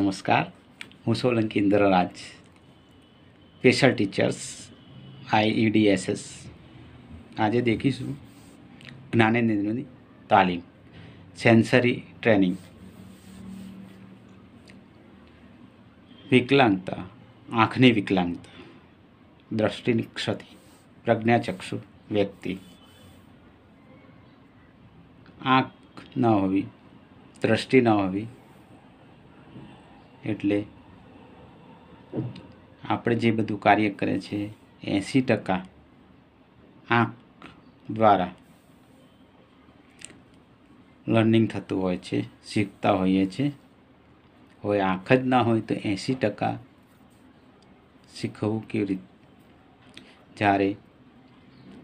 નમસ્કાર હું Solanki Indraraj special teachers IEDSS આજે દેખીશું જ્ઞાનેન્દ્રની તાલીમ સેન્સરી ટ્રેનિંગ વિકલાંગતા આંખની વિકલાંગતા દ્રષ્ટિની ક્ષતિ પ્રજ્ઞાચક્ષુ વ્યક્તિ આંખ ન હોવી દ્રષ્ટિ ન હોવી એટલે આપણે જે બધું કાર્ય કરે છે એંસી ટકા આંખ દ્વારા લર્નિંગ થતું હોય છે શીખતા હોઈએ છીએ હવે આંખ જ ના હોય તો એંસી ટકા શીખવું કેવી રીતે જ્યારે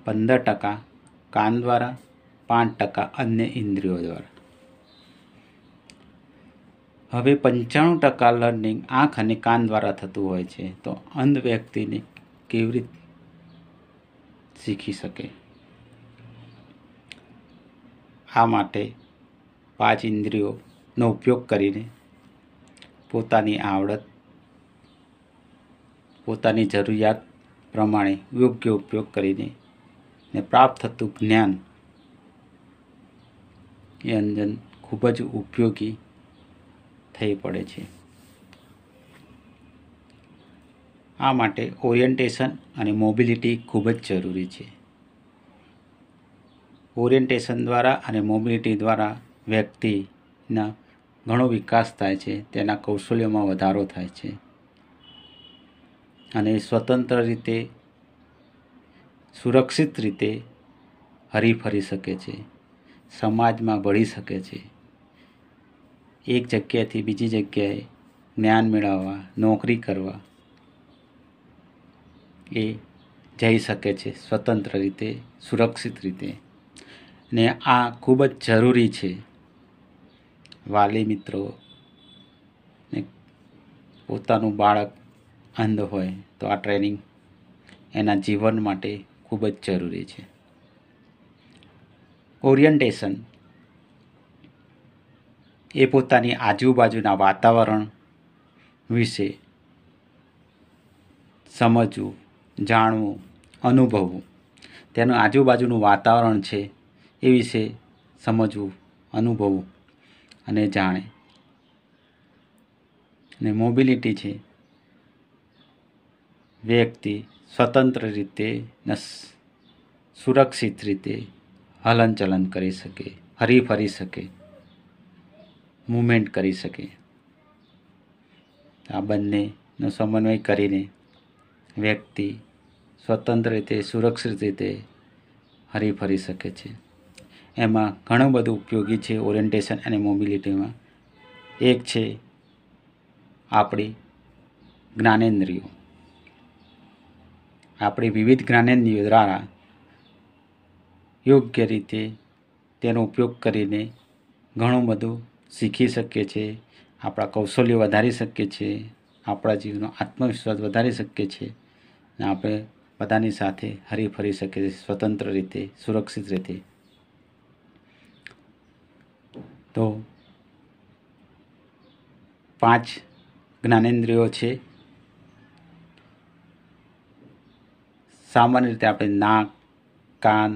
પંદર ટકા કાન દ્વારા પાંચ ટકા અન્ય ઇન્દ્રિયો દ્વારા હવે પંચાણું ટકા લર્નિંગ આંખ અને કાન દ્વારા થતું હોય છે તો અંધ વ્યક્તિને કેવી રીતે શીખી શકે આ માટે પાંચ ઇન્દ્રિયોનો ઉપયોગ કરીને પોતાની આવડત પોતાની જરૂરિયાત પ્રમાણે યોગ્ય ઉપયોગ કરીને ને પ્રાપ્ત થતું જ્ઞાન એ અંજન ખૂબ જ ઉપયોગી થઈ પડે છે આ માટે ઓરિયન્ટેશન અને મોબિલિટી ખૂબ જ જરૂરી છે ઓરિયન્ટેશન દ્વારા અને મોબિલિટી દ્વારા વ્યક્તિના ઘણો વિકાસ થાય છે તેના કૌશલ્યોમાં વધારો થાય છે અને સ્વતંત્ર રીતે સુરક્ષિત રીતે હરીફરી શકે છે સમાજમાં ભળી શકે છે એક જગ્યાએથી બીજી જગ્યાએ જ્ઞાન મેળવવા નોકરી કરવા એ જઈ શકે છે સ્વતંત્ર રીતે સુરક્ષિત રીતે ને આ ખૂબ જ જરૂરી છે વાલી મિત્રો ને પોતાનું બાળક અંધ હોય તો આ ટ્રેનિંગ એના જીવન માટે ખૂબ જ જરૂરી છે ઓરિયન્ટેશન એ પોતાની આજુબાજુના વાતાવરણ વિશે સમજવું જાણવું અનુભવવું તેનું આજુબાજુનું વાતાવરણ છે એ વિશે સમજવું અનુભવવું અને જાણે અને મોબિલિટી છે વ્યક્તિ સ્વતંત્ર રીતે સુરક્ષિત રીતે હલનચલન કરી શકે હરીફરી શકે મૂવમેન્ટ કરી શકે આ બંનેનો સમન્વય કરીને વ્યક્તિ સ્વતંત્ર રીતે સુરક્ષિત રીતે હરીફરી શકે છે એમાં ઘણું બધું ઉપયોગી છે ઓરિએન્ટેશન અને મોબિલિટીમાં એક છે આપણી જ્ઞાનેન્દ્રિયો આપણી વિવિધ જ્ઞાનેન્દ્રિયો દ્વારા યોગ્ય રીતે તેનો ઉપયોગ કરીને ઘણું બધું શીખી શકીએ છીએ આપણા કૌશલ્ય વધારી શકીએ છીએ આપણા જીવનનો આત્મવિશ્વાસ વધારી શકીએ છીએ અને આપણે બધાની સાથે હરીફરી શકીએ છીએ સ્વતંત્ર રીતે સુરક્ષિત રીતે તો પાંચ જ્ઞાનેન્દ્રિયો છે સામાન્ય રીતે આપણે નાક કાન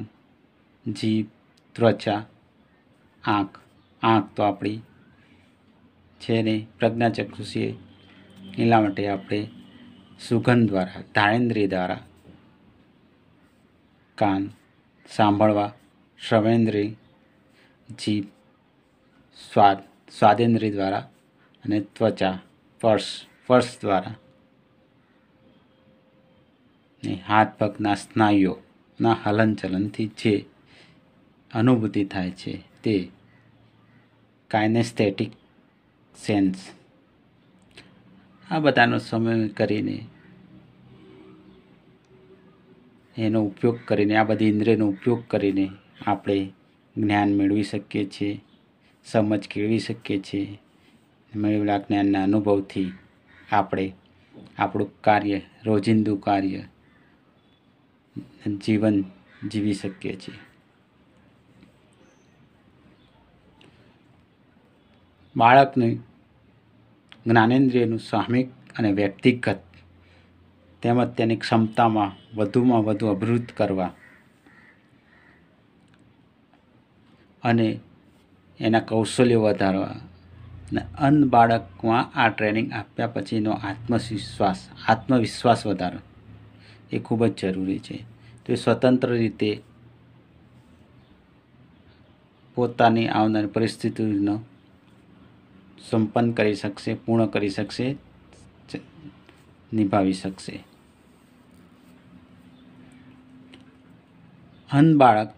જીભ ત્વચા આંખ આંખ તો આપણી છે ને પ્રજ્ઞાચક્ષુષીએ એટલા માટે આપણે સુગંધ દ્વારા ધારેન્દ્રિય દ્વારા કાન સાંભળવા શ્રવેન્દ્રિય જીભ સ્વાદ સ્વાદેન્દ્રિય દ્વારા અને ત્વચા સ્પર્શ સ્પર્શ દ્વારા ને હાથ પગના સ્નાયુઓના હલનચલનથી જે અનુભૂતિ થાય છે તે કાયનેસ્થેટિક સેન્સ આ બધાનો સમય કરીને એનો ઉપયોગ કરીને આ બધી ઇન્દ્રિયનો ઉપયોગ કરીને આપણે જ્ઞાન મેળવી શકીએ છીએ સમજ કેળવી શકીએ છીએ મેળવેલા જ્ઞાનના અનુભવથી આપણે આપણું કાર્ય રોજિંદુ કાર્ય જીવન જીવી શકીએ છીએ બાળકને જ્ઞાનેન્દ્રિયનું સામયિક અને વ્યક્તિગત તેમજ તેની ક્ષમતામાં વધુમાં વધુ અભિવૃદ્ધ કરવા અને એના કૌશલ્યો વધારવા અને અન્ન બાળકમાં આ ટ્રેનિંગ આપ્યા પછીનો આત્મવિશ્વાસ આત્મવિશ્વાસ વધારો એ ખૂબ જ જરૂરી છે તો એ સ્વતંત્ર રીતે પોતાની આવનારી પરિસ્થિતિનો સંપન્ન કરી શકશે પૂર્ણ કરી શકશે નિભાવી શકશે અન બાળક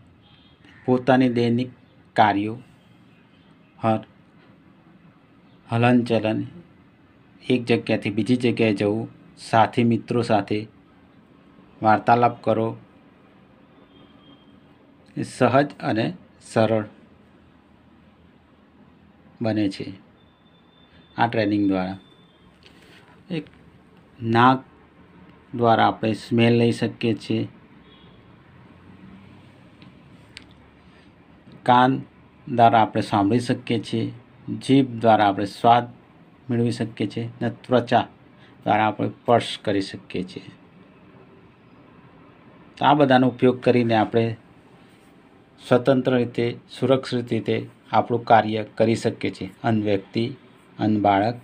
પોતાની દૈનિક કાર્યો હર હલનચલન એક જગ્યાથી બીજી જગ્યાએ જવું સાથી મિત્રો સાથે વાર્તાલાપ કરો સહજ અને સરળ બને છે આ ટ્રેનિંગ દ્વારા એક નાક દ્વારા આપણે સ્મેલ લઈ શકીએ છીએ કાન દ્વારા આપણે સાંભળી શકીએ છીએ જીભ દ્વારા આપણે સ્વાદ મેળવી શકીએ છીએ અને ત્વચા દ્વારા આપણે સ્પર્શ કરી શકીએ છીએ આ બધાનો ઉપયોગ કરીને આપણે સ્વતંત્ર રીતે સુરક્ષિત રીતે આપણું કાર્ય કરી શકીએ છીએ અન વ્યક્તિ અને બાળક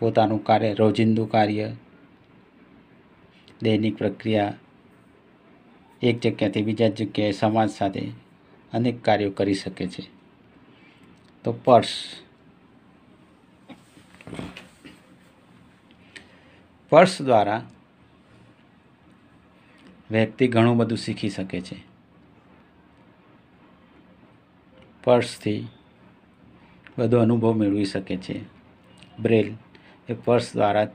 પોતાનું કાર્ય રોજિંદુ કાર્ય દૈનિક પ્રક્રિયા એક જગ્યાથી બીજા જગ્યાએ સમાજ સાથે અનેક કાર્યો કરી શકે છે તો પર્સ પર્સ દ્વારા વ્યક્તિ ઘણું બધું શીખી શકે છે પર્સથી બધો અનુભવ મેળવી શકે છે બ્રેલ એ પર્સ દ્વારા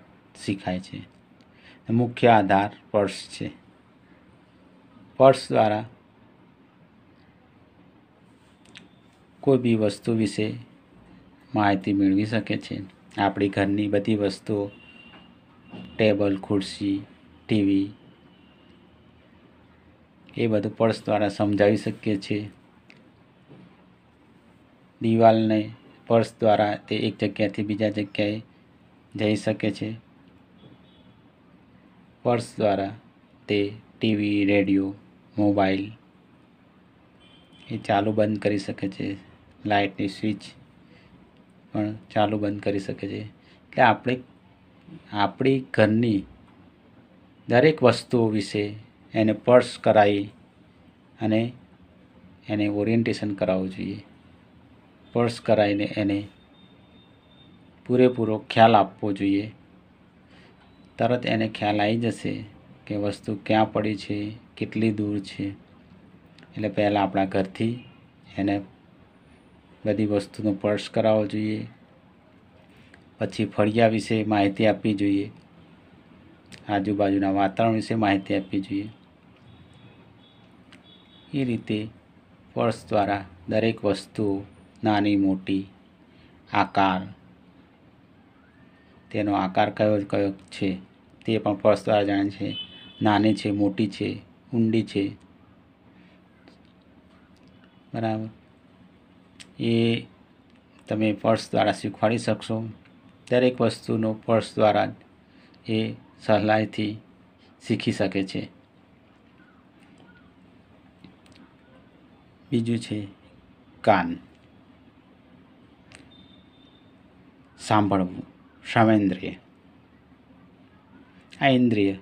શીખાય છે મુખ્ય આધાર પર્સ છે પર્સ દ્વારા કોઈ બી વસ્તુ વિશે માહિતી મેળવી શકે છે આપણી ઘરની બધી વસ્તુઓ ટેબલ ખુરશી ટીવી એ બધું પર્સ દ્વારા સમજાવી શકીએ છીએ દિવાલને પર્સ દ્વારા તે એક જગ્યાથી બીજા જગ્યાએ જઈ શકે છે પર્સ દ્વારા તે ટીવી રેડિયો મોબાઈલ એ ચાલુ બંધ કરી શકે છે લાઇટની સ્વિચ પણ ચાલુ બંધ કરી શકે છે એટલે આપણે આપણી ઘરની દરેક વસ્તુઓ વિશે એને પર્સ કરાવી અને એને ઓરિએન્ટેશન કરાવવું જોઈએ સ્પર્શ કરાવીને એને પૂરેપૂરો ખ્યાલ આપવો જોઈએ તરત એને ખ્યાલ આવી જશે કે વસ્તુ ક્યાં પડી છે કેટલી દૂર છે એટલે પહેલાં આપણા ઘરથી એને બધી વસ્તુનો સ્પર્શ કરાવવો જોઈએ પછી ફળિયા વિશે માહિતી આપવી જોઈએ આજુબાજુના વાતાવરણ વિશે માહિતી આપવી જોઈએ એ રીતે પર્સ દ્વારા દરેક વસ્તુઓ નાની મોટી આકાર તેનો આકાર કયો કયો છે તે પણ પર્સ દ્વારા જાણે છે નાની છે મોટી છે ઊંડી છે બરાબર એ તમે પર્સ દ્વારા શીખવાડી શકશો દરેક વસ્તુનો પર્સ દ્વારા એ સહેલાઈથી શીખી શકે છે બીજું છે કાન સાંભળવું શ્રવેન્દ્રિય આ ઇન્દ્રિય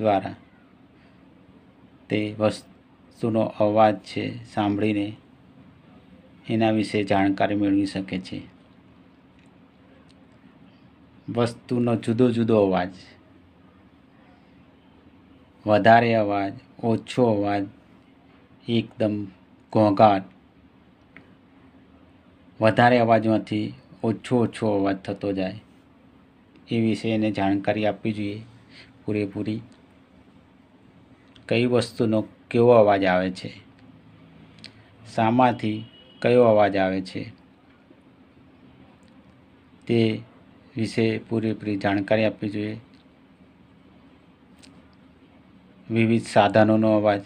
દ્વારા તે વસ્તુનો અવાજ છે સાંભળીને એના વિશે જાણકારી મેળવી શકે છે વસ્તુનો જુદો જુદો અવાજ વધારે અવાજ ઓછો અવાજ એકદમ ઘોંઘાટ વધારે અવાજમાંથી ઓછો ઓછો અવાજ થતો જાય એ વિશે એને જાણકારી આપવી જોઈએ પૂરેપૂરી કઈ વસ્તુનો કેવો અવાજ આવે છે શામાંથી કયો અવાજ આવે છે તે વિશે પૂરેપૂરી જાણકારી આપવી જોઈએ વિવિધ સાધનોનો અવાજ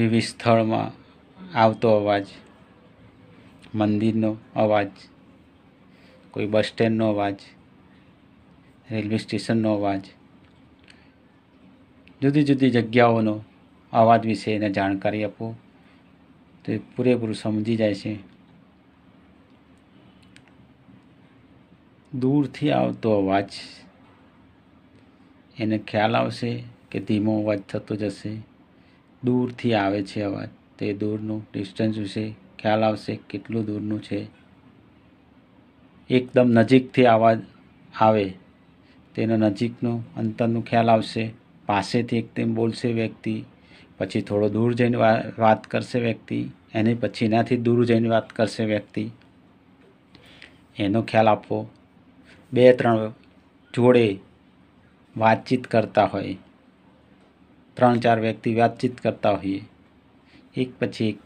વિવિધ સ્થળમાં આવતો અવાજ મંદિરનો અવાજ કોઈ બસ સ્ટેન્ડનો અવાજ રેલવે સ્ટેશનનો અવાજ જુદી જુદી જગ્યાઓનો અવાજ વિશે એને જાણકારી આપો તો એ પૂરેપૂરું સમજી જાય છે દૂરથી આવતો અવાજ એને ખ્યાલ આવશે કે ધીમો અવાજ થતો જશે દૂરથી આવે છે અવાજ તે દૂરનું ડિસ્ટન્સ વિશે ખ્યાલ આવશે કેટલું દૂરનું છે એકદમ નજીકથી અવાજ આવે તેનો નજીકનું અંતરનું ખ્યાલ આવશે પાસેથી એકદમ બોલશે વ્યક્તિ પછી થોડો દૂર જઈને વાત કરશે વ્યક્તિ એની પછી એનાથી દૂર જઈને વાત કરશે વ્યક્તિ એનો ખ્યાલ આપવો બે ત્રણ જોડે વાતચીત કરતા હોય ત્રણ ચાર વ્યક્તિ વાતચીત કરતા હોઈએ એક પછી એક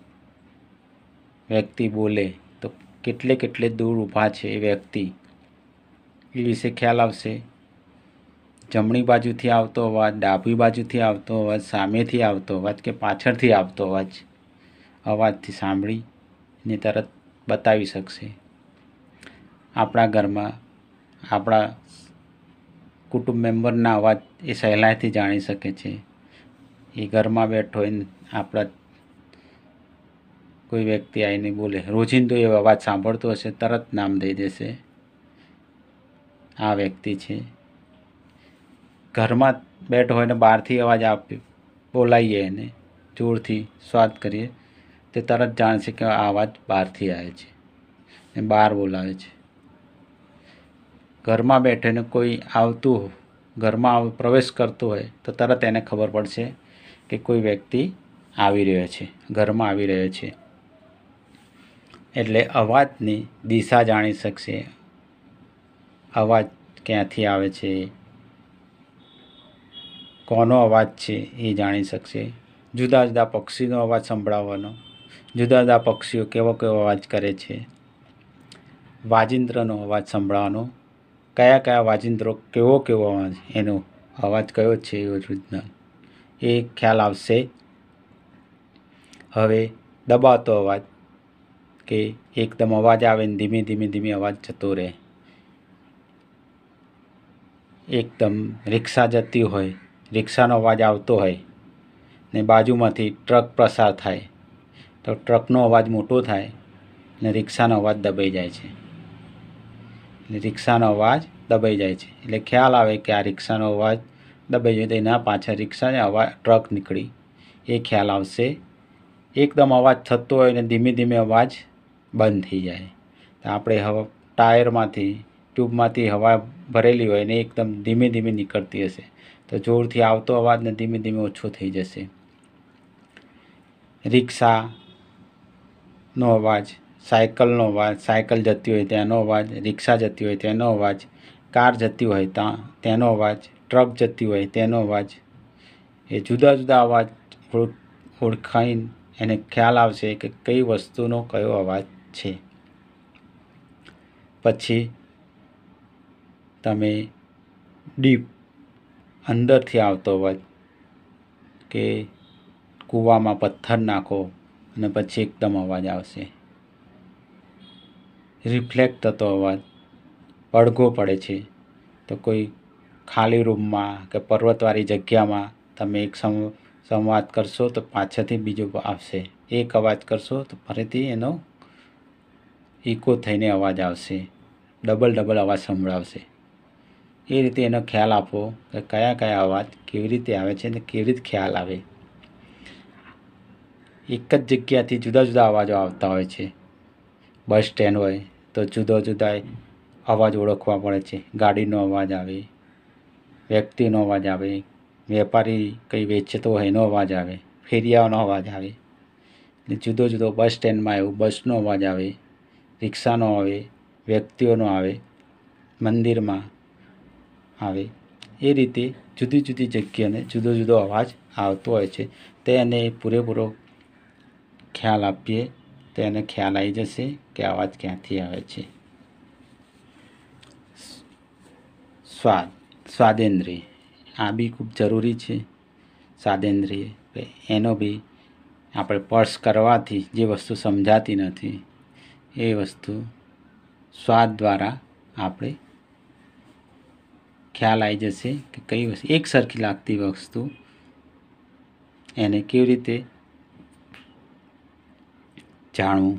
વ્યક્તિ બોલે તો કેટલે કેટલે દૂર ઊભા છે એ વ્યક્તિ એ વિશે ખ્યાલ આવશે જમણી બાજુથી આવતો અવાજ ડાબી બાજુથી આવતો અવાજ સામેથી આવતો અવાજ કે પાછળથી આવતો અવાજ અવાજથી સાંભળીને તરત બતાવી શકશે આપણા ઘરમાં આપણા કુટુંબ મેમ્બરના અવાજ એ સહેલાઈથી જાણી શકે છે એ ઘરમાં બેઠો એને આપણા કોઈ વ્યક્તિ આવીને બોલે રોજિંદો એવો અવાજ સાંભળતો હશે તરત નામ દઈ દેશે આ વ્યક્તિ છે ઘરમાં બેઠો હોય ને બહારથી અવાજ આપી બોલાવીએ એને જોરથી સ્વાદ કરીએ તે તરત જાણશે કે આ અવાજ બહારથી આવે છે ને બહાર બોલાવે છે ઘરમાં બેઠીને કોઈ આવતું ઘરમાં પ્રવેશ કરતો હોય તો તરત એને ખબર પડશે કે કોઈ વ્યક્તિ આવી રહ્યો છે ઘરમાં આવી રહ્યો છે એટલે અવાજની દિશા જાણી શકશે અવાજ ક્યાંથી આવે છે કોનો અવાજ છે એ જાણી શકશે જુદા જુદા પક્ષીનો અવાજ સંભળાવવાનો જુદા જુદા પક્ષીઓ કેવો કેવો અવાજ કરે છે વાજિંત્રનો અવાજ સંભળાવવાનો કયા કયા વાજિંત્રો કેવો કેવો અવાજ એનો અવાજ કયો છે ઓરિજિનલ એ ખ્યાલ આવશે હવે દબાવતો અવાજ કે એકદમ અવાજ આવે ને ધીમે ધીમે ધીમે અવાજ જતો રહે એકદમ રિક્ષા જતી હોય રિક્ષાનો અવાજ આવતો હોય ને બાજુમાંથી ટ્રક પસાર થાય તો ટ્રકનો અવાજ મોટો થાય ને રિક્ષાનો અવાજ દબાઈ જાય છે એટલે રિક્ષાનો અવાજ દબાઈ જાય છે એટલે ખ્યાલ આવે કે આ રિક્ષાનો અવાજ દબાઈ જાય તો એના પાછળ રિક્ષાને અવાજ ટ્રક નીકળી એ ખ્યાલ આવશે એકદમ અવાજ થતો હોય ને ધીમે ધીમે અવાજ બંધ થઈ જાય તો આપણે હવા ટાયરમાંથી ટ્યુબમાંથી હવા ભરેલી હોય ને એકદમ ધીમે ધીમે નીકળતી હશે તો જોરથી આવતો અવાજને ધીમે ધીમે ઓછો થઈ જશે રિક્ષાનો અવાજ સાયકલનો અવાજ સાયકલ જતી હોય તેનો અવાજ રિક્ષા જતી હોય તેનો અવાજ કાર જતી હોય ત્યાં તેનો અવાજ ટ્રક જતી હોય તેનો અવાજ એ જુદા જુદા અવાજ ઓળખાઈને એને ખ્યાલ આવશે કે કઈ વસ્તુનો કયો અવાજ છે પછી તમે ડીપ અંદરથી આવતો અવાજ કે કૂવામાં પથ્થર નાખો અને પછી એકદમ અવાજ આવશે રિફ્લેક્ટ થતો અવાજ પડઘો પડે છે તો કોઈ ખાલી રૂમમાં કે પર્વતવાળી જગ્યામાં તમે એક સમ સંવાદ કરશો તો પાછળથી બીજો આવશે એક અવાજ કરશો તો ફરીથી એનો ઇકો થઈને અવાજ આવશે ડબલ ડબલ અવાજ સંભળાવશે એ રીતે એનો ખ્યાલ આપો કે કયા કયા અવાજ કેવી રીતે આવે છે અને કેવી રીતે ખ્યાલ આવે એક જ જગ્યાથી જુદા જુદા અવાજો આવતા હોય છે બસ સ્ટેન્ડ હોય તો જુદા જુદા અવાજ ઓળખવા પડે છે ગાડીનો અવાજ આવે વ્યક્તિનો અવાજ આવે વેપારી કંઈ વેચતો હોય એનો અવાજ આવે ફેરિયાઓનો અવાજ આવે જુદો જુદો બસ સ્ટેન્ડમાં એવું બસનો અવાજ આવે રિક્ષાનો આવે વ્યક્તિઓનો આવે મંદિરમાં આવે એ રીતે જુદી જુદી જગ્યાને જુદો જુદો અવાજ આવતો હોય છે તેને પૂરેપૂરો ખ્યાલ આપીએ તેને ખ્યાલ આવી જશે કે અવાજ ક્યાંથી આવે છે સ્વાદ સ્વાદેન્દ્રિય આ બી ખૂબ જરૂરી છે સ્વાદેન્દ્રિય એનો બી આપણે સ્પર્શ કરવાથી જે વસ્તુ સમજાતી નથી એ વસ્તુ સ્વાદ દ્વારા આપણે ખ્યાલ આવી જશે કે કઈ વસ્તુ એક સરખી લાગતી વસ્તુ એને કેવી રીતે જાણવું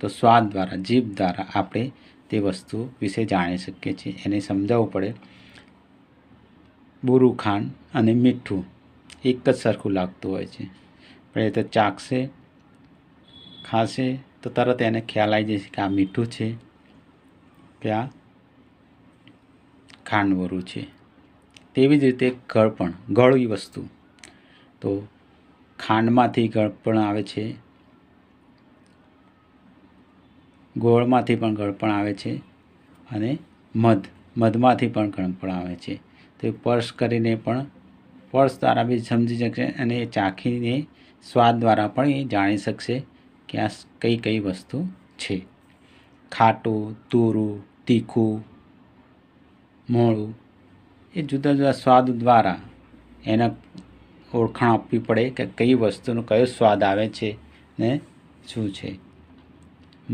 તો સ્વાદ દ્વારા જીભ દ્વારા આપણે તે વસ્તુ વિશે જાણી શકીએ છીએ એને સમજાવવું પડે બુરું ખાંડ અને મીઠું એક જ સરખું લાગતું હોય છે પણ એ તો ચાખશે ખાશે તો તરત એને ખ્યાલ આવી જશે કે આ મીઠું છે કે આ ખાંડવરું છે તેવી જ રીતે ગળપણ ગળવી વસ્તુ તો ખાંડમાંથી ગળપણ આવે છે ગોળમાંથી પણ ગળપણ આવે છે અને મધ મધમાંથી પણ ગળપણ આવે છે તે પર્શ કરીને પણ પર્શ દ્વારા બી સમજી શકશે અને ચાખીને સ્વાદ દ્વારા પણ એ જાણી શકશે કે આ કઈ કઈ વસ્તુ છે ખાટું તૂરું તીખું મોળું એ જુદા જુદા સ્વાદ દ્વારા એને ઓળખાણ આપવી પડે કે કઈ વસ્તુનો કયો સ્વાદ આવે છે ને શું છે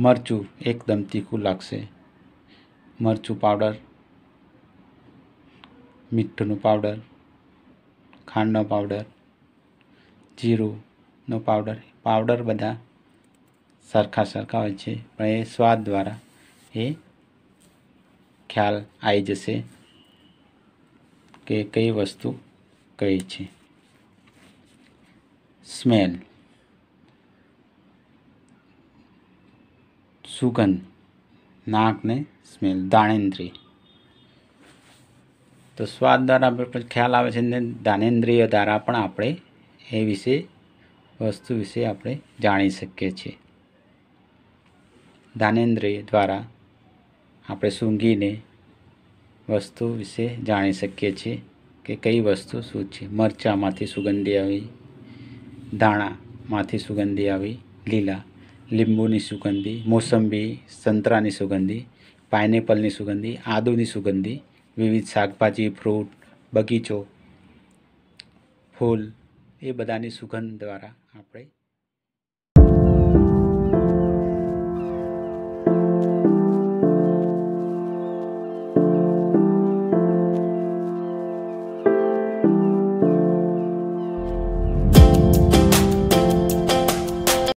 મરચું એકદમ તીખું લાગશે મરચું પાવડર મીઠુંનો પાવડર ખાંડનો પાવડર જીરુંનો પાવડર પાવડર બધા સરખા સરખા હોય છે પણ એ સ્વાદ દ્વારા એ ખ્યાલ આવી જશે કે કઈ વસ્તુ કઈ છે સ્મેલ સુગંધ નાકને સ્મેલ દાણેન્દ્રિય તો સ્વાદ દ્વારા આપણે ખ્યાલ આવે છે ને દાનેન્દ્રિય દ્વારા પણ આપણે એ વિશે વસ્તુ વિશે આપણે જાણી શકીએ છીએ દાનેન્દ્રિય દ્વારા આપણે સૂંઘીને વસ્તુ વિશે જાણી શકીએ છીએ કે કઈ વસ્તુ શું છે મરચાંમાંથી સુગંધી આવી દાણામાંથી સુગંધી આવી લીલા લીંબુની સુગંધી મોસંબી સંતરાની સુગંધી પાઇનેપલની સુગંધી આદુની સુગંધી વિવિધ શાકભાજી ફ્રૂટ બગીચો ફૂલ એ બધાની સુગંધ દ્વારા આપણે